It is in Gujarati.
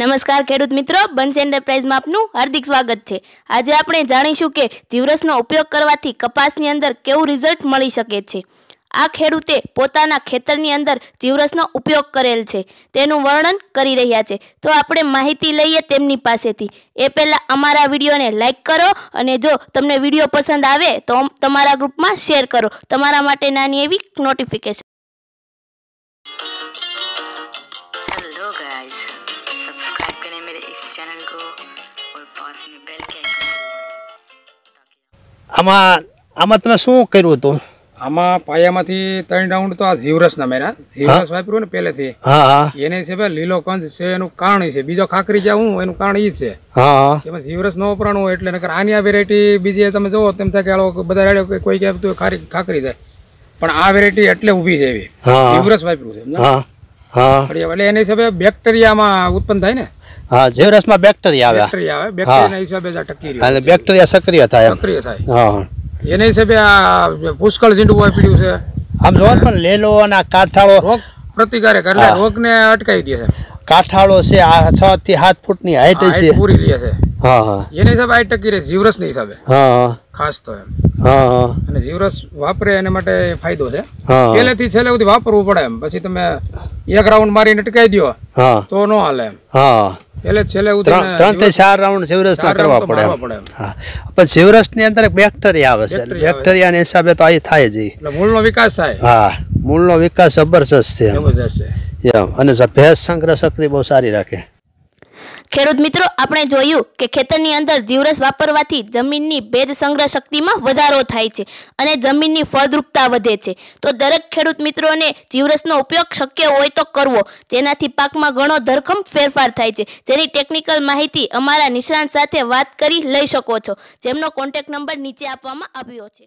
નમસ્કાર ખેડૂત મિત્રો બંસ એન્ટરપ્રાઇઝમાં આપનું હાર્દિક સ્વાગત છે આજે આપણે જાણીશું કે જીવરસનો ઉપયોગ કરવાથી કપાસની અંદર કેવું રિઝલ્ટ મળી શકે છે આ ખેડૂતે પોતાના ખેતરની અંદર જીવરસનો ઉપયોગ કરેલ છે તેનું વર્ણન કરી રહ્યા છે તો આપણે માહિતી લઈએ તેમની પાસેથી એ પહેલાં અમારા વિડીયોને લાઇક કરો અને જો તમને વિડીયો પસંદ આવે તો તમારા ગ્રુપમાં શેર કરો તમારા માટે નાની એવી નોટિફિકેશન ચેનલ को और पास में बेल के આમાં આમાં તમે શું કર્યું હતું આમાં પાયામાંથી ત્રણ રાઉન્ડ તો આ જીવરસ ના મેરા જીવરસ વાપર્યું ને પહેલેથી એને છે લીલો કંજ છે એનું કારણ છે બીજો ખાખરી જ્યાં હું એનું કારણ ઈ છે એમાં જીવરસ નો વપરાણું હોય એટલે નકર આની આ વેરાયટી બીજી તમે જોવો તેમ થાય કે બધા રેડ્યો કોઈ કહેતું ખાખરી જાય પણ આ વેરાયટી એટલે ઊભી છે એવી જીવરસ વાપર્યું છે હા બેક્ટેરિયામાં ઉત્પન્ન થાય બેક્ટેરિયા એના હિસાબે આ પુષ્કળ ઝીંડું હોય છે આ દે છે કાઠાળો છે આ છ થી સાત ફૂટની હાઈટ છે પૂરી લે છે હા હિસાબે હાઈટ ટકી રહે જીવરસની હિસાબે ખાસ તો એમ હા અને જીવરસ વાપરે એના માટે ફાયદો છે પહેલેથી છેલ્લે સુધી વાપરવું પડે એમ પછી તમે એક રાઉન્ડ મારીને ટકાઈ દો હા તો નો હાલે હા એટલે છેલ્લે ત્રણ થી ચાર રાઉન્ડ શિવરસના કરવા પડે હા પણ ની અંદર એક બેક્ટેરિયા આવે છે બેક્ટેરિયાના હિસાબે તો અહીં થાય જ મૂળનો વિકાસ થાય હા મૂળનો વિકાસ જબરજસ્ત છે જબરજસ્ત અને ભેંસ સંગ્રહ શક્તિ બહુ સારી રાખે ખેડૂત મિત્રો આપણે જોયું કે ખેતરની અંદર જીવરસ વાપરવાથી જમીનની ભેજ સંગ્રહ શક્તિમાં વધારો થાય છે અને જમીનની ફળદ્રુપતા વધે છે તો દરેક ખેડૂત મિત્રોને જીવરસનો ઉપયોગ શક્ય હોય તો કરવો જેનાથી પાકમાં ઘણો ધરખમ ફેરફાર થાય છે જેની ટેકનિકલ માહિતી અમારા નિષ્ણાંત સાથે વાત કરી લઈ શકો છો જેમનો કોન્ટેક્ટ નંબર નીચે આપવામાં આવ્યો છે